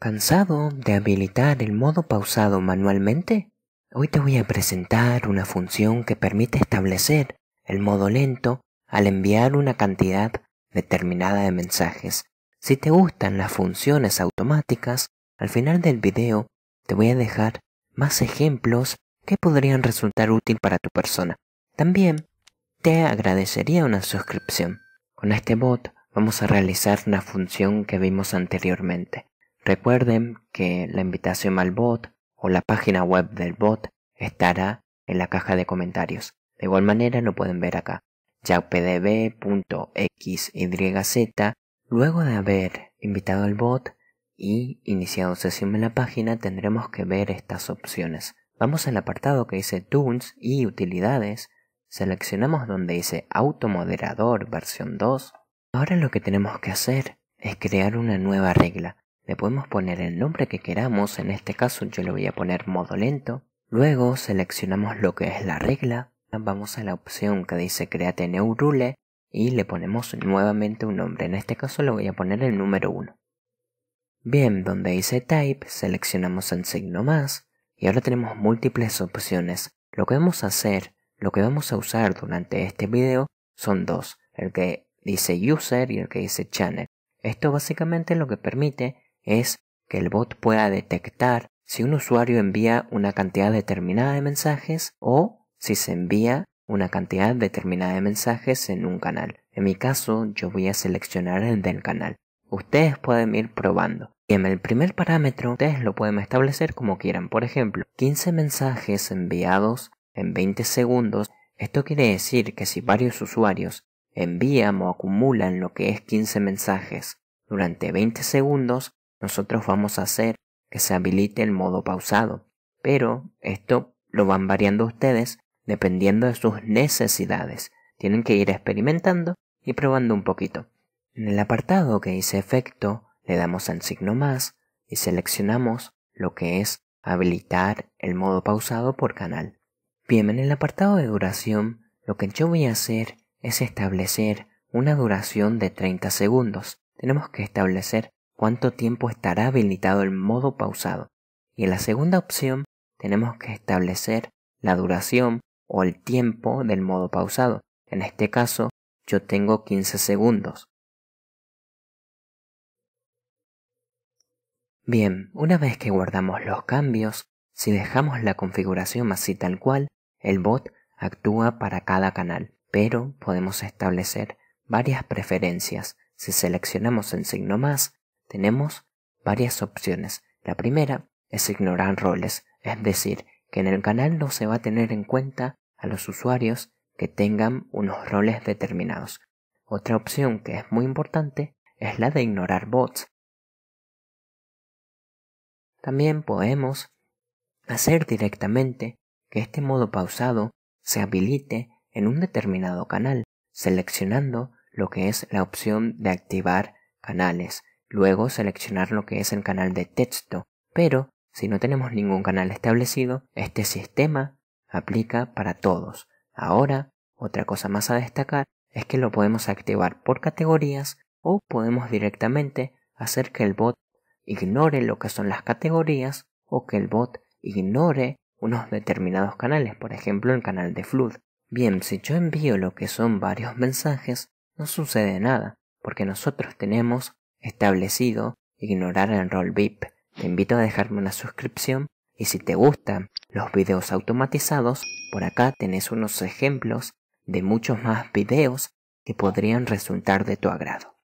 ¿Cansado de habilitar el modo pausado manualmente? Hoy te voy a presentar una función que permite establecer el modo lento al enviar una cantidad determinada de mensajes. Si te gustan las funciones automáticas, al final del video te voy a dejar más ejemplos que podrían resultar útil para tu persona. También te agradecería una suscripción. Con este bot vamos a realizar la función que vimos anteriormente. Recuerden que la invitación al bot o la página web del bot estará en la caja de comentarios. De igual manera lo pueden ver acá. yaupdb.xyz Luego de haber invitado al bot y iniciado sesión en la página tendremos que ver estas opciones. Vamos al apartado que dice Tools y Utilidades. Seleccionamos donde dice Automoderador versión 2. Ahora lo que tenemos que hacer es crear una nueva regla. Le podemos poner el nombre que queramos, en este caso yo le voy a poner modo lento. Luego seleccionamos lo que es la regla, vamos a la opción que dice Create new rule y le ponemos nuevamente un nombre, en este caso le voy a poner el número 1. Bien, donde dice type seleccionamos el signo más y ahora tenemos múltiples opciones. Lo que vamos a hacer, lo que vamos a usar durante este video son dos, el que dice user y el que dice channel. Esto básicamente lo que permite es que el bot pueda detectar si un usuario envía una cantidad determinada de mensajes o si se envía una cantidad determinada de mensajes en un canal. En mi caso, yo voy a seleccionar el del canal. Ustedes pueden ir probando. Y en el primer parámetro, ustedes lo pueden establecer como quieran. Por ejemplo, 15 mensajes enviados en 20 segundos. Esto quiere decir que si varios usuarios envían o acumulan lo que es 15 mensajes durante 20 segundos, nosotros vamos a hacer que se habilite el modo pausado, pero esto lo van variando ustedes dependiendo de sus necesidades. Tienen que ir experimentando y probando un poquito. En el apartado que dice efecto, le damos al signo más y seleccionamos lo que es habilitar el modo pausado por canal. Bien, en el apartado de duración, lo que yo voy a hacer es establecer una duración de 30 segundos. Tenemos que establecer cuánto tiempo estará habilitado el modo pausado. Y en la segunda opción tenemos que establecer la duración o el tiempo del modo pausado. En este caso yo tengo 15 segundos. Bien, una vez que guardamos los cambios, si dejamos la configuración así tal cual, el bot actúa para cada canal, pero podemos establecer varias preferencias. Si seleccionamos el signo más, tenemos varias opciones. La primera es ignorar roles, es decir, que en el canal no se va a tener en cuenta a los usuarios que tengan unos roles determinados. Otra opción que es muy importante es la de ignorar bots. También podemos hacer directamente que este modo pausado se habilite en un determinado canal, seleccionando lo que es la opción de activar canales Luego seleccionar lo que es el canal de texto, pero si no tenemos ningún canal establecido, este sistema aplica para todos. Ahora, otra cosa más a destacar es que lo podemos activar por categorías o podemos directamente hacer que el bot ignore lo que son las categorías o que el bot ignore unos determinados canales, por ejemplo el canal de flood. Bien, si yo envío lo que son varios mensajes, no sucede nada, porque nosotros tenemos establecido ignorar el rol VIP. Te invito a dejarme una suscripción y si te gustan los videos automatizados, por acá tenés unos ejemplos de muchos más videos que podrían resultar de tu agrado.